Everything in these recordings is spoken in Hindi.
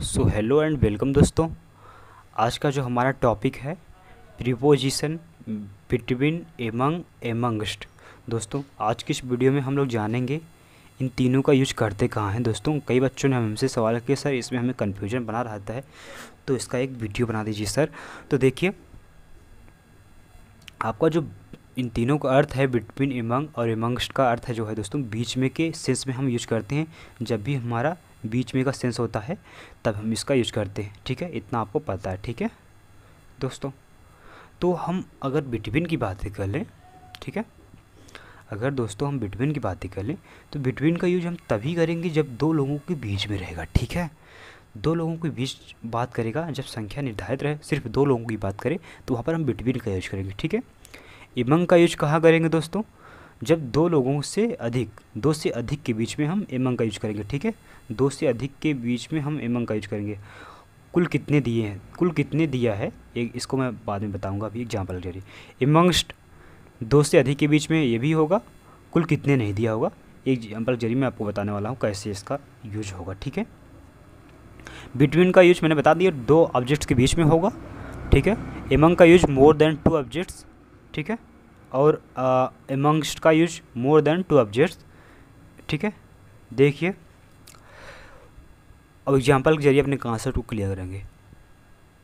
सो हेलो एंड वेलकम दोस्तों आज का जो हमारा टॉपिक है प्रीपोजिशन बिटवीन एमंग एमंगस्ट दोस्तों आज की इस वीडियो में हम लोग जानेंगे इन तीनों का यूज करते कहाँ हैं दोस्तों कई बच्चों ने हमसे सवाल किया सर इसमें हमें कन्फ्यूजन बना रहता है तो इसका एक वीडियो बना दीजिए सर तो देखिए आपका जो इन तीनों का अर्थ है बिटवीन एमंग और एमंगस्ट का अर्थ है जो है दोस्तों बीच में के सेंस में हम यूज करते हैं जब भी हमारा बीच में का सेंस होता है तब हम इसका यूज करते हैं ठीक है इतना आपको पता है ठीक है दोस्तों तो हम अगर बिटवीन की बातें कर लें ठीक है अगर दोस्तों हम बिटवीन की बातें कर लें तो बिटवीन का यूज हम तभी करेंगे जब दो लोगों के बीच में रहेगा ठीक है दो लोगों के बीच बात करेगा जब संख्या निर्धारित रहे सिर्फ दो लोगों की बात करें तो वहाँ पर हम बिटवीन का यूज करेंगे ठीक है इमंग का यूज कहाँ करेंगे दोस्तों जब दो लोगों से अधिक दो से अधिक के बीच में हम एमंग का यूज करेंगे ठीक है दो से अधिक के बीच में हम एमंग का यूज करेंगे कुल कितने दिए हैं कुल कितने दिया है एक इसको मैं बाद में बताऊंगा अभी एग्जाम्पल के लिए एमंगस्ट दो से अधिक के बीच में ये भी होगा कुल कितने नहीं दिया होगा एक एग्जाम्पल जरिए मैं आपको बताने वाला हूँ कैसे इसका यूज होगा ठीक है बिटवीन का यूज मैंने बता दिया दो ऑब्जेक्ट्स के बीच में होगा ठीक है एमंग का use more than two objects ठीक है और एमंगस्ट का use more than two objects ठीक है देखिए अब एग्जाम्पल के जरिए अपने कॉन्सेप्ट को क्लियर करेंगे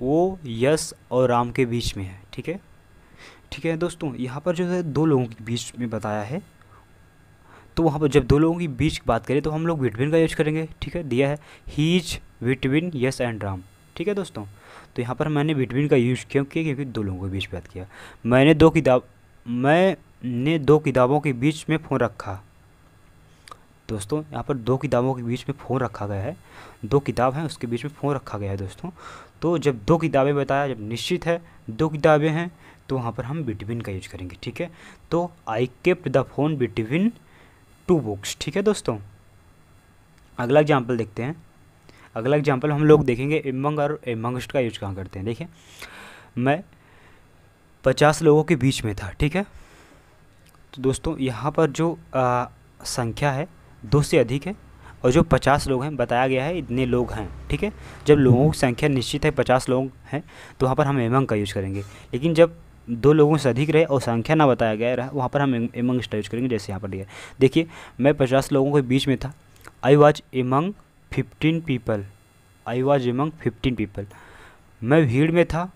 वो यस और राम के बीच में है ठीक है ठीक है दोस्तों यहाँ पर जो है दो लोगों के बीच में बताया है तो वहाँ पर जब दो लोगों की बीच की बात करें तो हम लोग विटविन का यूज करेंगे ठीक है दिया है हीज विटविन यस एंड राम ठीक है दोस्तों तो यहाँ पर मैंने विटविन का यूज़ क्यों किया क्योंकि दो लोगों के बीच बात किया मैंने दो किताब मैंने दो किताबों के बीच में फ़ोन रखा दोस्तों यहाँ पर दो किताबों के बीच में फ़ोन रखा गया है दो किताब हैं उसके बीच में फ़ोन रखा गया है दोस्तों तो जब दो किताबें बताया जब निश्चित है दो किताबें हैं तो वहाँ पर हम बिटवीन का यूज करेंगे ठीक है तो I kept the phone between two books ठीक है दोस्तों अगला एग्जाम्पल देखते हैं अगला एग्जाम्पल हम लोग देखेंगे एमंग और एमंगस्ट का यूज कहाँ करते हैं देखिए मैं पचास लोगों के बीच में था ठीक है तो दोस्तों यहाँ पर जो आ, संख्या है दो से अधिक है और जो पचास लोग हैं बताया गया है इतने लोग हैं ठीक है जब लोगों की संख्या निश्चित है पचास लोग हैं तो वहाँ पर हम एमंग का यूज़ करेंगे लेकिन जब दो लोगों से अधिक रहे और संख्या ना बताया गया रहा वहाँ पर हम एमंग स्टा यूज़ करेंगे जैसे यहाँ पर दिया देखिए मैं पचास लोगों के बीच में था I was among fifteen people I was among fifteen people मैं भीड़ में था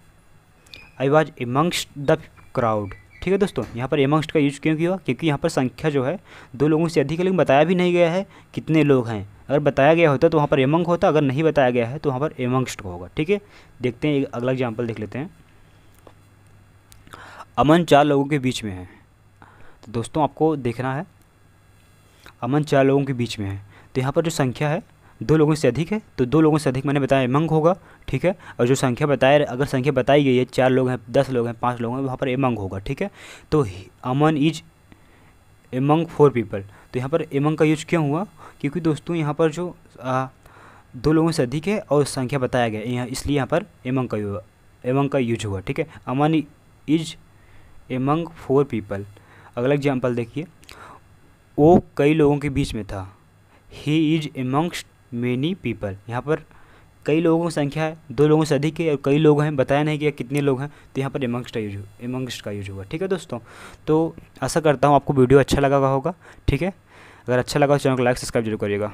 I was amongst the crowd ठीक है दोस्तों यहाँ पर एमंगस्ट का यूज क्यों किया क्योंकि यहाँ पर संख्या जो है दो लोगों से अधिक है लेकिन बताया भी नहीं गया है कितने लोग हैं अगर बताया गया होता तो वहाँ पर एमंग होता अगर नहीं बताया गया है तो वहाँ पर एमंगस्ट होगा ठीक है देखते हैं एक अगला एग्जाम्पल देख लेते हैं अमन चार लोगों के बीच में है तो दोस्तों आपको देखना है अमन चार लोगों के बीच में है तो यहाँ पर जो संख्या है दो लोगों से अधिक है तो दो लोगों से अधिक मैंने बताया एमंग होगा ठीक है और जो संख्या बताए अगर संख्या बताई गई है चार लोग हैं दस लोग हैं पाँच लोग हैं वहाँ पर एमंग होगा ठीक है तो Aman is among four people तो यहाँ पर एमंग का यूज क्यों हुआ क्योंकि दोस्तों यहाँ पर जो आ, दो लोगों से अधिक है और संख्या बताया गया यहाँ इसलिए यहाँ पर एमंग का हुआ एमंग का यूज हुआ ठीक है Aman is among four people अगला एग्जाम्पल देखिए वो कई लोगों के बीच में था he is amongst many people यहाँ पर कई लोगों की संख्या है दो लोगों से अधिक है और कई लोग हैं बताया नहीं कि कितने लोग हैं तो यहाँ पर एमंगस्ट का यूज एमंगस्ट का यूज हुआ ठीक है दोस्तों तो आशा करता हूँ आपको वीडियो अच्छा लगा होगा ठीक है अगर अच्छा लगा तो चैनल को लाइक सब्सक्राइब जरूर करिएगा